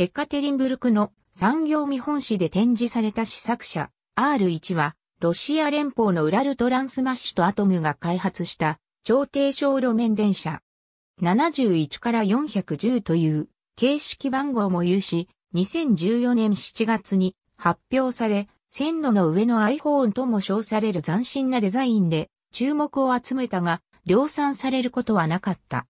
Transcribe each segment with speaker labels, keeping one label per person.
Speaker 1: エカテリンブルクの産業見本誌で展示された試作車 R1 は、ロシア連邦のウラルトランスマッシュとアトムが開発した超低小路面電車。71から410という形式番号も有し、2014年7月に発表され、線路の上の iPhone とも称される斬新なデザインで注目を集めたが、量産されることはなかった。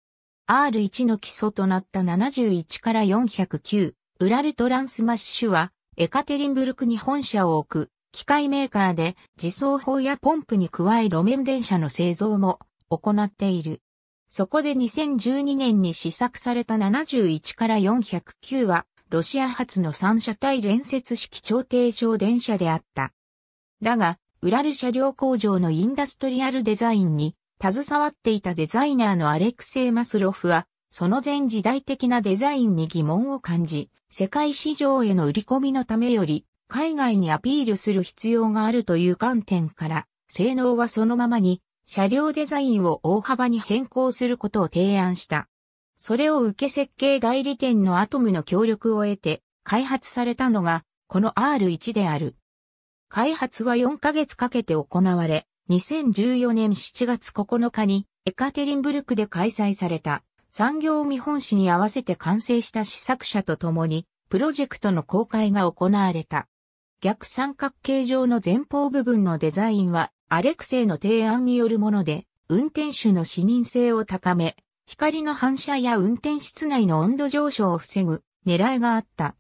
Speaker 1: R1 の基礎となった71から409ウラルトランスマッシュは、エカテリンブルクに本社を置く、機械メーカーで、自走砲やポンプに加え路面電車の製造も行っている。そこで2012年に試作された71から409は、ロシア発の三車体連接式超低床電車であった。だが、ウラル車両工場のインダストリアルデザインに携わっていたデザイナーのアレクセイ・マスロフは、その前時代的なデザインに疑問を感じ、世界市場への売り込みのためより、海外にアピールする必要があるという観点から、性能はそのままに、車両デザインを大幅に変更することを提案した。それを受け設計代理店のアトムの協力を得て、開発されたのが、この R1 である。開発は4ヶ月かけて行われ、2014年7月9日にエカテリンブルクで開催された。産業見本誌に合わせて完成した試作車と共に、プロジェクトの公開が行われた。逆三角形状の前方部分のデザインは、アレクセイの提案によるもので、運転手の視認性を高め、光の反射や運転室内の温度上昇を防ぐ狙いがあった。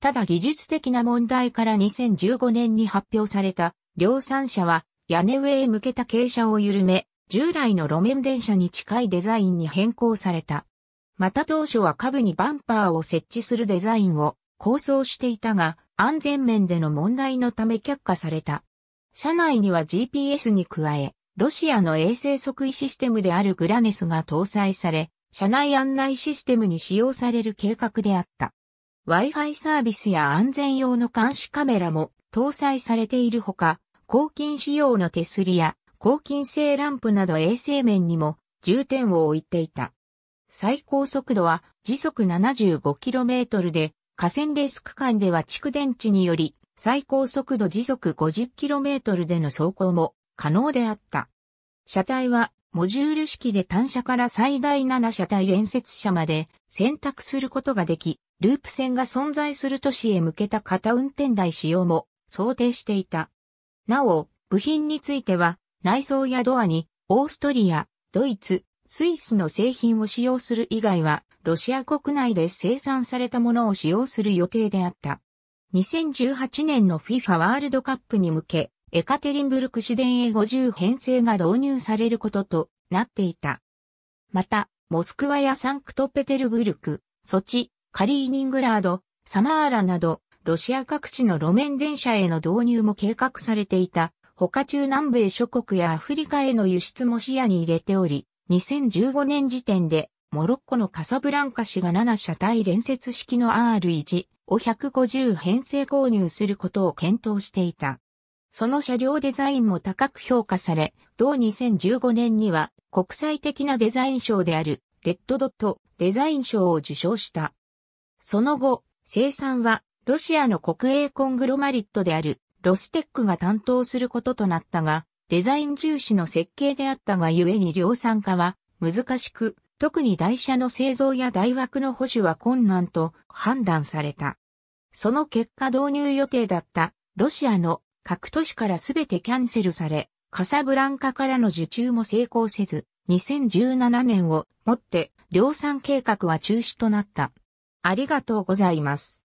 Speaker 1: ただ技術的な問題から2015年に発表された量産車は屋根上へ向けた傾斜を緩め従来の路面電車に近いデザインに変更された。また当初は下部にバンパーを設置するデザインを構想していたが、安全面での問題のため却下された。車内には GPS に加え、ロシアの衛星測位システムであるグラネスが搭載され、車内案内システムに使用される計画であった。Wi-Fi サービスや安全用の監視カメラも搭載されているほか、抗菌仕様の手すりや抗菌性ランプなど衛生面にも重点を置いていた。最高速度は時速 75km で、河川レース区間では蓄電池により最高速度時速 50km での走行も可能であった。車体はモジュール式で単車から最大7車体連接車まで選択することができ、ループ線が存在する都市へ向けた片運転台使用も想定していた。なお、部品については内装やドアに、オーストリア、ドイツ、スイスの製品を使用する以外は、ロシア国内で生産されたものを使用する予定であった。2018年の FIFA ワールドカップに向け、エカテリンブルク市電 A50 編成が導入されることとなっていた。また、モスクワやサンクトペテルブルク、ソチ、カリーニングラード、サマーラなど、ロシア各地の路面電車への導入も計画されていた他中南米諸国やアフリカへの輸出も視野に入れており、2015年時点で、モロッコのカサブランカ氏が7車体連接式の R1 を150編成購入することを検討していた。その車両デザインも高く評価され、同2015年には国際的なデザイン賞であるレッドドットデザイン賞を受賞した。その後、生産はロシアの国営コングロマリットであるロステックが担当することとなったが、デザイン重視の設計であったがゆえに量産化は難しく、特に台車の製造や台枠の保守は困難と判断された。その結果導入予定だったロシアの各都市からすべてキャンセルされ、カサブランカからの受注も成功せず、2017年をもって量産計画は中止となった。ありがとうございます。